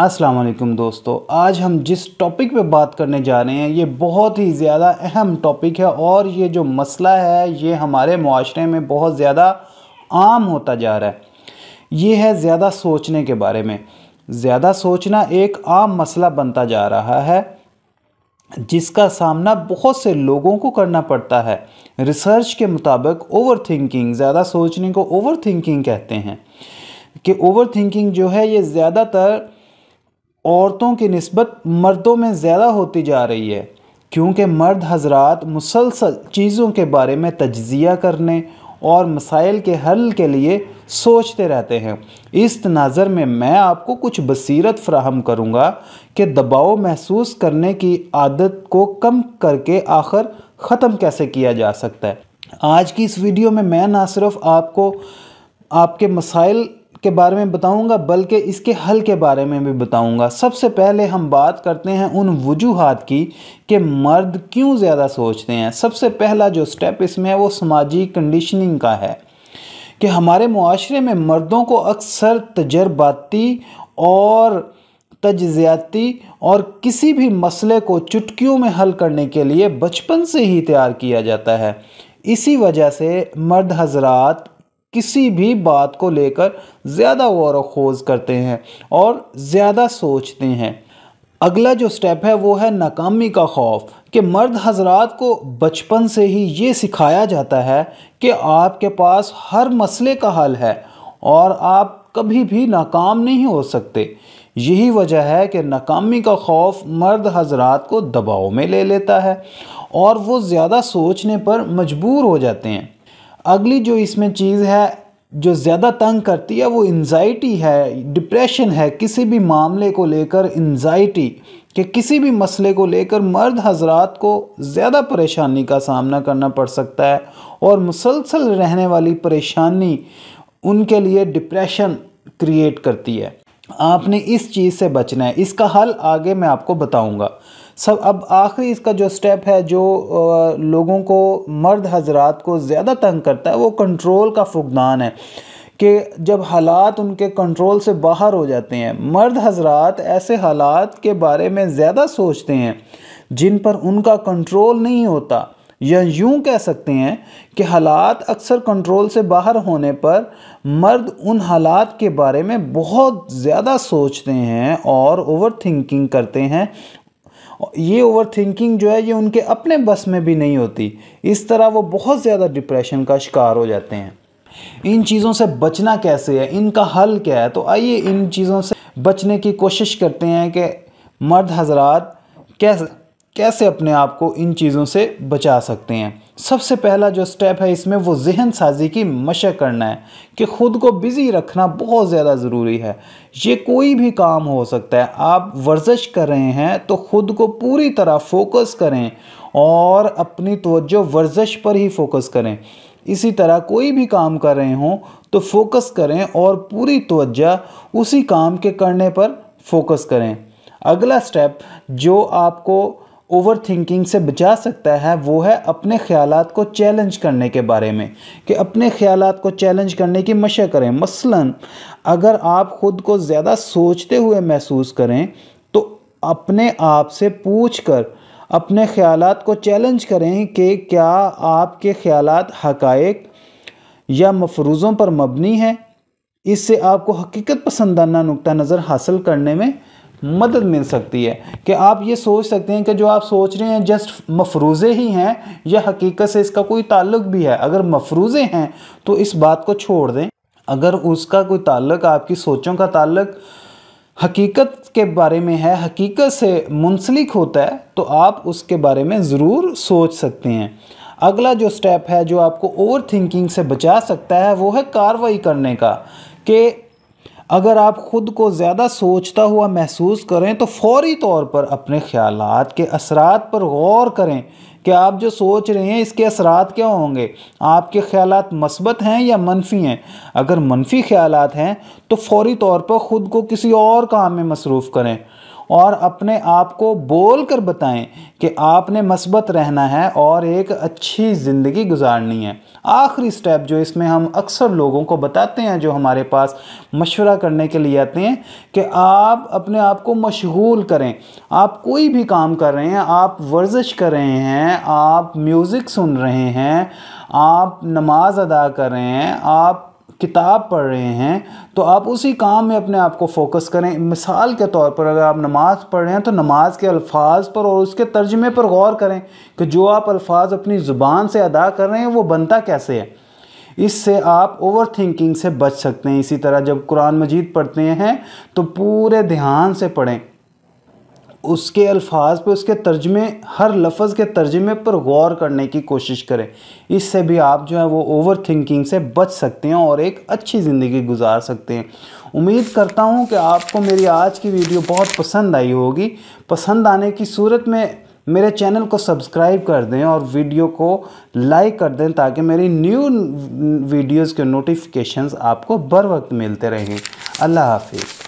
अस्सलाम वालेकुम दोस्तों आज हम जिस टॉपिक पे बात करने जा रहे हैं ये बहुत ही ज़्यादा अहम टॉपिक है और ये जो मसला है ये हमारे माशरे में बहुत ज़्यादा आम होता जा रहा है ये है ज़्यादा सोचने के बारे में ज़्यादा सोचना एक आम मसला बनता जा रहा है जिसका सामना बहुत से लोगों को करना पड़ता है रिसर्च के मुताबिक थिंकिंग ज़्यादा सोचने को थिंकिंग कहते हैं कि थिंकिंग जो है ये ज़्यादातर औरतों की नस्बत मर्दों में ज़्यादा होती जा रही है क्योंकि मर्द हजरात मुसलसल चीज़ों के बारे में तजिया करने और मसाइल के हल के लिए सोचते रहते हैं इस तनाज़र में मैं आपको कुछ बसरत फ्राहम करूँगा कि दबाव महसूस करने की आदत को कम करके आखिर ख़त्म कैसे किया जा सकता है आज की इस वीडियो में मैं ना सिर्फ आपको आपके मसाइल के बारे में बताऊंगा बल्कि इसके हल के बारे में भी बताऊंगा सबसे पहले हम बात करते हैं उन वजूहत की कि मर्द क्यों ज़्यादा सोचते हैं सबसे पहला जो स्टेप इसमें है वो समाजी कंडीशनिंग का है कि हमारे माशरे में मर्दों को अक्सर तजर्बाती और तजियाती और किसी भी मसले को चुटकियों में हल करने के लिए बचपन से ही तैयार किया जाता है इसी वजह से मर्द हजरात किसी भी बात को लेकर ज़्यादा गौर खोज करते हैं और ज़्यादा सोचते हैं अगला जो स्टेप है वो है नाकामी का खौफ कि मर्द हजरात को बचपन से ही ये सिखाया जाता है कि आपके पास हर मसले का हल है और आप कभी भी नाकाम नहीं हो सकते यही वजह है कि नाकामी का खौफ मर्द हजरात को दबाव में ले लेता है और वो ज़्यादा सोचने पर मजबूर हो जाते हैं अगली जो इसमें चीज़ है जो ज़्यादा तंग करती है वो इन्जाइटी है डिप्रेशन है किसी भी मामले को लेकर इन्जाइटी कि किसी भी मसले को लेकर मर्द हजरात को ज़्यादा परेशानी का सामना करना पड़ सकता है और मुसलसल रहने वाली परेशानी उनके लिए डिप्रेशन क्रिएट करती है आपने इस चीज़ से बचना है इसका हल आगे मैं आपको बताऊंगा सब अब आखिरी इसका जो स्टेप है जो लोगों को मर्द हजरात को ज़्यादा तंग करता है वो कंट्रोल का फुकदान है कि जब हालात उनके कंट्रोल से बाहर हो जाते हैं मर्द हजरात ऐसे हालात के बारे में ज़्यादा सोचते हैं जिन पर उनका कंट्रोल नहीं होता या यूं कह सकते हैं कि हालात अक्सर कंट्रोल से बाहर होने पर मर्द उन हालात के बारे में बहुत ज़्यादा सोचते हैं और ओवर थिंकिंग करते हैं ये ओवर थिंकिंग जो है ये उनके अपने बस में भी नहीं होती इस तरह वो बहुत ज़्यादा डिप्रेशन का शिकार हो जाते हैं इन चीज़ों से बचना कैसे है इनका हल क्या है तो आइए इन चीज़ों से बचने की कोशिश करते हैं कि मर्द हजरात कैसे कैसे अपने आप को इन चीज़ों से बचा सकते हैं सबसे पहला जो स्टेप है इसमें वो जहन साजी की मशक करना है कि ख़ुद को बिज़ी रखना बहुत ज़्यादा ज़रूरी है ये कोई भी काम हो सकता है आप वर्जिश कर रहे हैं तो ख़ुद को पूरी तरह फोकस करें और अपनी तवज्जो वर्जिश पर ही फोकस करें इसी तरह कोई भी काम कर रहे हों तो फोकस करें और पूरी तवज्जा उसी काम के करने पर फोकस करें अगला स्टेप जो आपको ओवर थिंकिंग से बचा सकता है वो है अपने ख्याल को चैलेंज करने के बारे में कि अपने ख्याल को चैलेंज करने की मशे करें मसलन अगर आप ख़ुद को ज़्यादा सोचते हुए महसूस करें तो अपने आप से पूछ कर अपने ख्याल को चैलेंज करें कि क्या आपके ख्याल हकायक या मफरूज़ों पर मबनी है इससे आपको हकीकत पसंदाना नुक़ नज़र हासिल करने में मदद मिल सकती है कि आप ये सोच सकते हैं कि जो आप सोच रहे हैं जस्ट मफरूज़े ही हैं या हकीकत से इसका कोई ताल्लुक भी है अगर मफरूज़े हैं तो इस बात को छोड़ दें अगर उसका कोई ताल्लुक आपकी सोचों का ताल्लुक हकीकत के बारे में है हकीकत से मुंसलिक होता है तो आप उसके बारे में ज़रूर सोच सकते हैं अगला जो स्टेप है जो आपको ओवर थिंकिंग से बचा सकता है वो है कार्रवाई करने का कि अगर आप ख़ुद को ज़्यादा सोचता हुआ महसूस करें तो फौरी तौर पर अपने ख्याल के असरात पर गौर करें कि आप जो सोच रहे हैं इसके असरात क्या होंगे आपके ख्याल मस्बत हैं या मनफी हैं अगर मनफी ख्याल हैं तो फौरी तौर पर ख़ुद को किसी और काम में मसरूफ़ करें और अपने आप को बोल कर बताएं कि आपने मस्बत रहना है और एक अच्छी ज़िंदगी गुजारनी है आखिरी स्टेप जो इसमें हम अक्सर लोगों को बताते हैं जो हमारे पास मशवरा करने के लिए आते हैं कि आप अपने आप को मशगूल करें आप कोई भी काम कर रहे हैं आप वर्जिश कर रहे हैं आप म्यूज़िक सुन रहे हैं आप नमाज़ अदा कर रहे हैं आप किताब पढ़ रहे हैं तो आप उसी काम में अपने आप को फोकस करें मिसाल के तौर पर अगर आप नमाज़ पढ़ रहे हैं तो नमाज़ के अल्फाज पर और उसके तर्जमे पर गौर करें कि जो आप अल्फाज अपनी ज़ुबान से अदा कर रहे हैं वो बनता कैसे है इससे आप ओवर थिंकिंग से बच सकते हैं इसी तरह जब कुरान मजीद पढ़ते हैं तो पूरे ध्यान से पढ़ें उसके अल्फाज पे उसके तर्जमे हर लफ्ज़ के तर्जमे पर गौर करने की कोशिश करें इससे भी आप जो है वो ओवर थिंकिंग से बच सकते हैं और एक अच्छी ज़िंदगी गुजार सकते हैं उम्मीद करता हूँ कि आपको मेरी आज की वीडियो बहुत पसंद आई होगी पसंद आने की सूरत में मेरे चैनल को सब्सक्राइब कर दें और वीडियो को लाइक कर दें ताकि मेरी न्यू वीडियोज़ के नोटिफिकेशंस आपको बर वक्त मिलते रहें अल्लाह हाफिज़